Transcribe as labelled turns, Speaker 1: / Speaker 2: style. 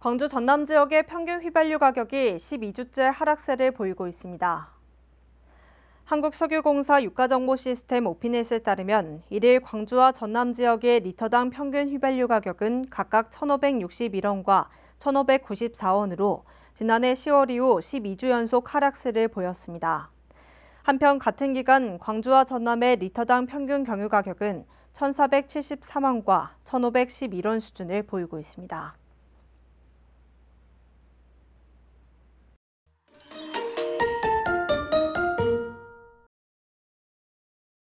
Speaker 1: 광주 전남 지역의 평균 휘발유 가격이 12주째 하락세를 보이고 있습니다. 한국석유공사 유가정보시스템 오피넷에 따르면 1일 광주와 전남 지역의 리터당 평균 휘발유 가격은 각각 1,561원과 1,594원으로 지난해 10월 이후 12주 연속 하락세를 보였습니다. 한편 같은 기간 광주와 전남의 리터당 평균 경유 가격은 1,473원과 1,511원 수준을 보이고 있습니다.